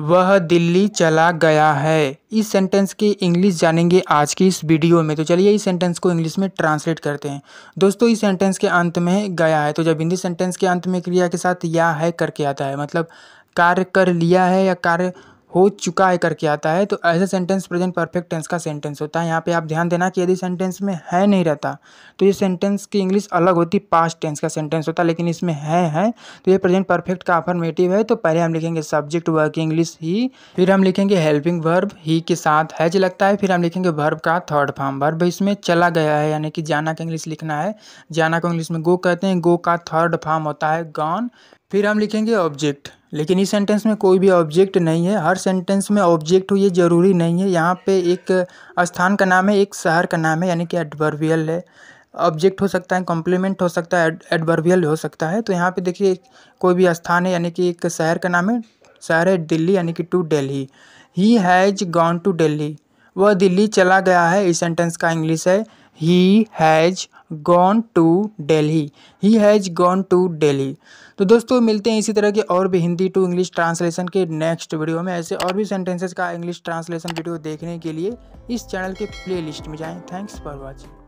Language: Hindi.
वह दिल्ली चला गया है इस सेंटेंस की इंग्लिश जानेंगे आज की इस वीडियो में तो चलिए इस सेंटेंस को इंग्लिश में ट्रांसलेट करते हैं दोस्तों इस सेंटेंस के अंत में गया है तो जब हिंदी सेंटेंस के अंत में क्रिया के साथ या है करके आता है मतलब कार्य कर लिया है या कार्य हो चुका है करके आता है तो ऐसा सेंटेंस प्रेजेंट परफेक्ट टेंस का सेंटेंस होता है यहाँ पे आप ध्यान देना कि यदि सेंटेंस में है नहीं रहता तो ये सेंटेंस की इंग्लिश अलग होती पास्ट टेंस का सेंटेंस होता लेकिन इसमें है है तो ये प्रेजेंट परफेक्ट का अफर्मेटिव है तो पहले हम लिखेंगे सब्जेक्ट वर्क इंग्लिश ही फिर हम लिखेंगे हेल्पिंग वर्ब ही के साथ हैज लगता है फिर हम लिखेंगे वर्ब का थर्ड फॉर्म वर्ब इसमें चला गया है यानी कि जाना का इंग्लिश लिखना है जाना को इंग्लिश में गो कहते हैं गो का थर्ड फॉर्म होता है गॉन फिर हम लिखेंगे ऑब्जेक्ट लेकिन इस सेंटेंस में कोई भी ऑब्जेक्ट नहीं है हर सेंटेंस में ऑब्जेक्ट हो ये ज़रूरी नहीं है यहाँ पे एक स्थान का नाम है एक शहर का नाम है यानी कि एडवर्बियल है ऑब्जेक्ट हो सकता है कॉम्प्लीमेंट हो सकता है एडवर्बियल हो सकता है तो यहाँ पे देखिए कोई भी स्थान है यानी कि एक शहर का नाम है शहर है दिल्ली यानी कि to Delhi he has gone to Delhi वह दिल्ली चला गया है इस सेंटेंस का इंग्लिश है he has gone to Delhi he has gone to Delhi तो दोस्तों मिलते हैं इसी तरह के और भी हिंदी टू इंग्लिश ट्रांसलेशन के नेक्स्ट वीडियो में ऐसे और भी सेंटेंसेस का इंग्लिश ट्रांसलेशन वीडियो देखने के लिए इस चैनल के प्लेलिस्ट में जाएं थैंक्स फॉर वॉचिंग